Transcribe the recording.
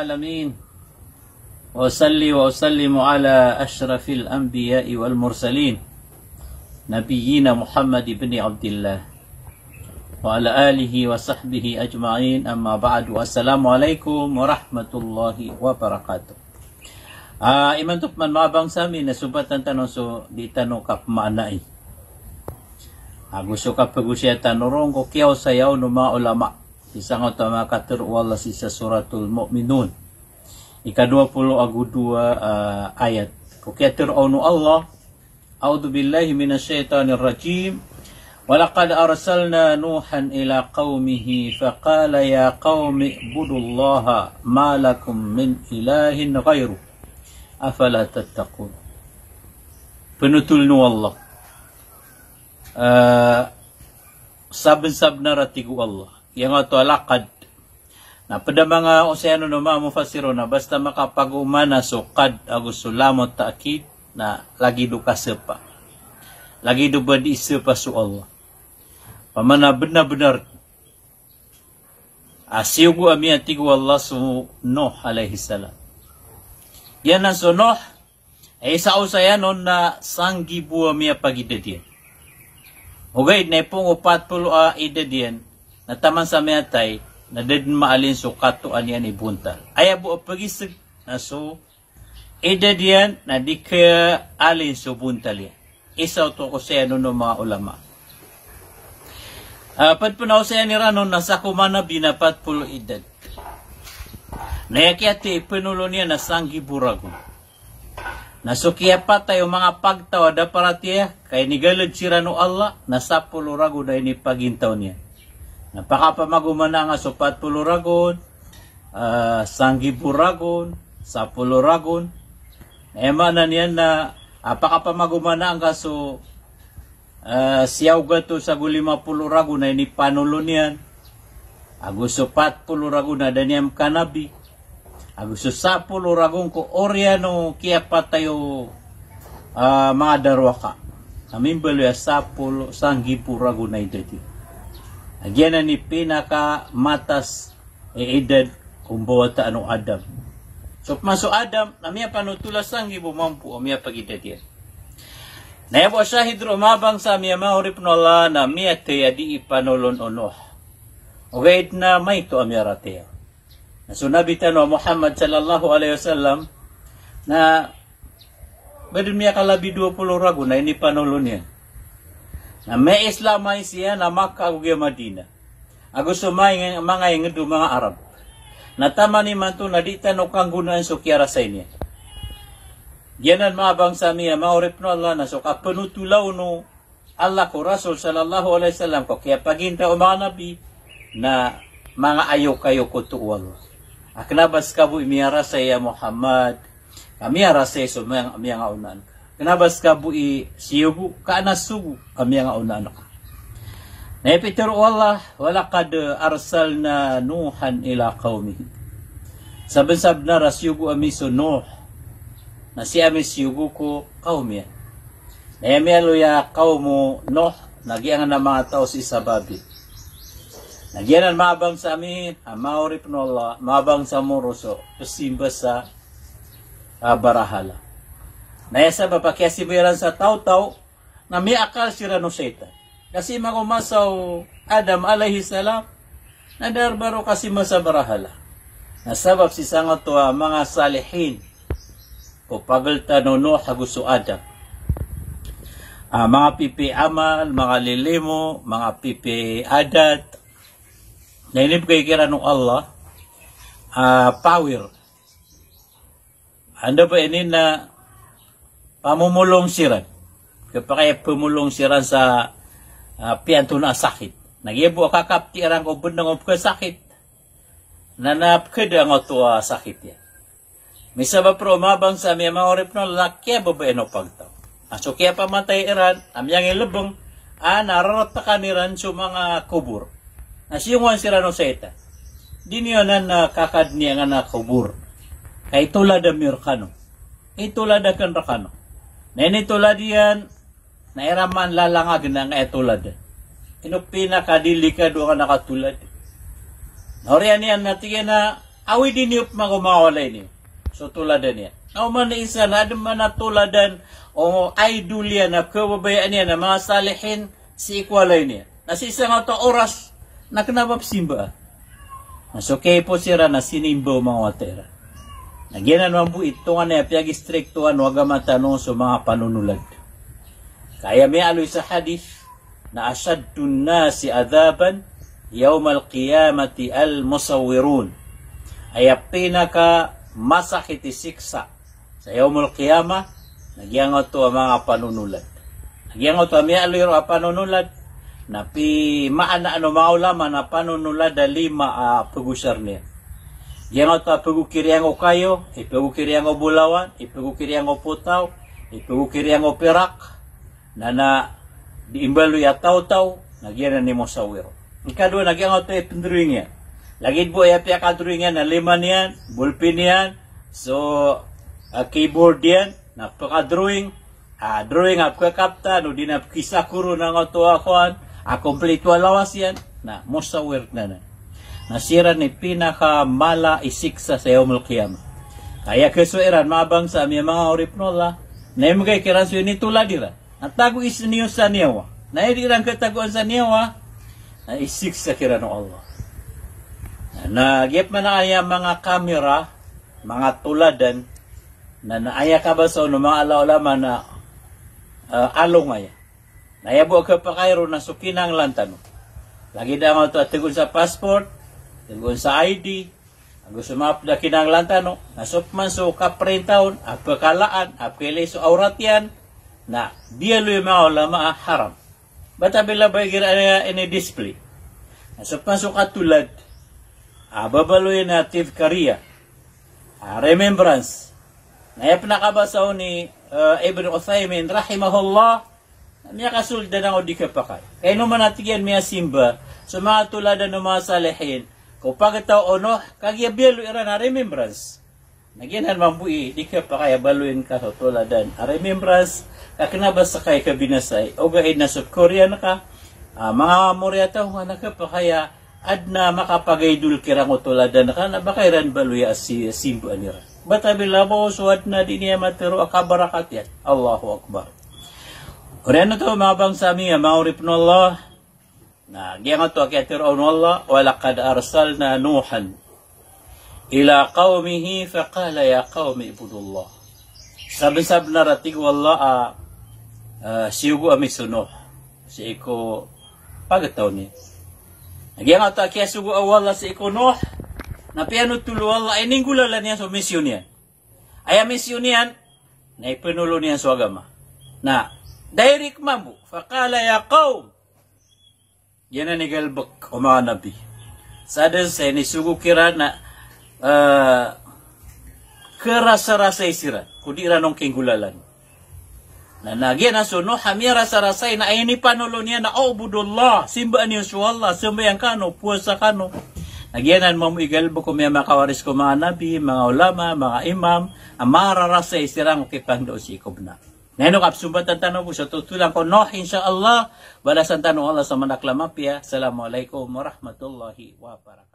العالمين وصلي وسلم على أشرف الأنبياء والمرسلين نبينا محمد بن عبد الله وعلى آله وصحبه أجمعين أما بعد والسلام عليكم ورحمة الله وبركاته Ah, Uh, iman imantok man mabang sa mi nasubat ang tanong so di tanong kap Ah, Uh, gusto ka pagusiya tanorong ko kiyaw sayaw ng mga ulama. Isang utama katur wala sisa suratul mu'minun. Ika-20 agu 2 uh, ayat. Kukiatur awnu Allah. A'udhu billahi minasyaitanir rajim. Walakad arsalna nuhan ila qawmihi faqala ya qawmi budullaha الله ما لكم من إله غيره أفلا penutul nu Allah. Uh, Saben-sabna ratiku Allah. yang ato alakad. Na pada mga oseano no mga mufasiro na basta makapaguman na so kad ago sulamot taakid na lagi do kasepa. Lagi do ba di isepa so Allah. Pamana benar-benar asyugu ah, amiyatiku Allah so Nuh alaihi salam. Yan na so Nuh ay sa usaya non na sanggibu amin pagida dia. Ugaid na ipong 40 a ida nataman sa mayatay na did maalin sukat to aniyan ibuntal. Ayabo pagisig na so Ida diyan na di kaya alin subuntali. Isaw to ko siya nun ano ng mga ulama. Uh, ah, Pagpunaw sa ni Ranon na sa kumana binapat pulo edad. Nayakiya ti pinulo niya na sanggi burago. Nasukiya pa tayo mga pagtawa da para tiya kay nigalad si Rano Allah na sa pulo rago na ini pagintaw niya. Napakapamagumana nga supat puluragon, uh, sanggipuragon, sa puluragon. Ah, Ema na niyan na apakapamagumana ang kaso uh, siyaw gato sa gulima puluragon na ini panulo niyan. Agusupat puluragon na daniyam kanabi. Agususa puluragon ko oriano kia patayo uh, ah, mga darwaka. Amin balo ya sa pulo sanggipuragon na ito. Agyan na ni pinaka matas e edad kung buwata anong Adam. So maso Adam, namiya panutulas ang ibumampu o miya pagidad yan. Nayabo siya hidro mabang sa miya maurip nola na miya teya di ipanulon ono. Okay na may to amya rateya. Nasunabi tanwa Muhammad sallallahu alaihi wasallam na Pwede niya kalabi 20 rago na ini panulon yan na Me Islam man siya na Makkah Madina. Ago sumay mga inged mga Arab. Natama ni man to na di tanong kang gunaan so kiyara sa inya. Yanan maabang sa miya maurip no Allah na so kapanutulaw no Allah ko Rasul sallallahu alaihi wasallam ko kaya paginta o mga nabi na mga ayo kayo ko tuwal. Aknabas ka bu imiyara sa iya Muhammad. Kami ara sa iso mga, mga unan. kanabas ka i siyubu ka anasubu kami ang auna anak na ipitiru Allah walakad arsalna nuhan ila kaumih. sabi sabi na rasyubu amiso nuh na si amis siyubu ko kaumih na yamialo ya kaumu nuh nagiangan na mga tao si sababi Nagiangan mabang sa amin, amaurip no Allah, mabang sa muruso, pasimba sa uh, barahala. Nayasa papakiyasibiran sa tau-tau na may akal nah, si Ranuseta. Kasi makumasaw Adam alayhi salam, darbaro kasi masabarahala. Nasabab si sangat tua mga salihin o pagalta nono haguso Adam. Uh, mga pipi amal, mga lilimo, mga pipi adat, nailip kay kira ng Allah, uh, ah, power. Anda ba ini na pamumulong siran. Kapag pumulong siran sa uh, piyanto na sakit. Nagyebo kakap ti arang ubod ng ubod sakit. Nanap kada ang oto uh, sakit yan. Misa ba pro mabang sa amya mga orip no lakya ba ba ino pagtaw. Aso kaya pamatay iran, amyang ilubong, ah nararot pa kaniran sa mga kubur. Nasiyungan sira no sa ita. Di niyo na nakakad niya nga na kubur. Kay tulad ang mirkano. Itulad ang rakano. Nene tulad yan, nairaman lalangag ng etulad. Ino pinakadilikad o ka nakatulad. Noriyan yan natin na awi din yung mga umawalay niyo. So tuladan niya. Now man na isa na man na o idol yan na kababayaan niya na mga salihin si ikwalay niya. Nasa isa nga to oras na kanabap simba. Mas okay po sira na sinimbo mga watera. Naginan man po ito nga na piyag istriktuhan wag matanong sa mga panunulad. Kaya may aloy sa hadith na asyadun na si adaban al qiyamati al musawirun ay pinaka masakit isiksa sa al qiyama nagyangot to ang mga panunulad. Nagyangot to ang mga aloy panunulad na pi maana ano maulama na panunulad lima uh, pagusar niya. Yenota pegu yang kayo, kiri yang bulawan, ipegu yang putau, kiri yang perak, nana diimbalu ya tau-tau, gera ni mosawiro. Ikadua nagiango to ipendruingan. Lagi po ya pia kadruingan na lemanian, bulpinian, so uh, keyboardian, keyboard na na drawing, a ah, drawing apa ya kapta, no dina na na ngoto akoan, akuan, a complete walawas na mosawir na na. Nasiran ni pinaka mala isiksa sa yawmul qiyamah. Kaya kesuiran mabang sa aming mga orip nola na yung mga kirasyo ni tula dira. Ang tago is niyo sa niyawa. Na yung ikiran kataguan sa niyawa na isiksa kira no Allah. gip man na mga kamera, mga tuladan na naaya ka ba sa so, mga alaulaman na uh, eh, alung aya. Nayabo ka pa na sukinang lantano. Lagi daw ito sa passport, Tengon sa ID, ang sumap na kinanglanta no, nasup man so kaprintaon, apakalaan, apkilay so aurat yan, na yung mga ulama haram. Bata bila ba gira ini display? Nasup man so katulad, yung native karya. Ah, remembrance, na pinakabasa ni uh, Ibn Uthaymin, rahimahullah, niya kasulda na o di kapakay. Kaya eh, naman natin yan, may simba, sa mga tulad ng mga salihin, Kung pagkataw o no, kagyabelo ira na remembrance. Naginan mambui, di ka pa kaya baluin ka sa tuladan. A remembrance, kakinabas sa kay kabinasay, o gahin na South Korean ka, uh, mga moriata nga na ka pa kaya ad na makapagaydul kirang tuladan ka, na baka iran baluya si simbo anira. Batabila mo, suwat na di niya matiro, akabarakat yan. Allahu Akbar. Oriano to mga bangsa mga maurip Allah, na gengato ke fir'aun Allah walaqad arsalna nuhan ila qaumihi faqala ya qaumi ibudullah sabsab naratig wallah a ah, siugo ami sunuh si iko pagataw ni gengato nah, ke sugo awalla si iko nuh napi anu tulu wallah ining gulala niya so misiunian. niya misiunian, misyon niyan niya so agama Nah, nah dairik mambu, faqala ya qaum yana nigalbak nabi sadan se ni sugu kira na uh, eh, kerasa-rasa isira kudira nong kenggulalan. na nagia na sono hamia rasa-rasa na ini panolonia na budullah simba ni Allah simba yang kano puasa kano Nagyanan mo bok ko mga makawaris ko ma nabi, mga ulama, mga imam, amara rasa isirang kipang dosi ko na. Neno kapsubat ang tanah po sa tutulang ko. Noh, insya Allah. Balasan tanah Allah nak lama pia. Assalamualaikum warahmatullahi wabarakatuh.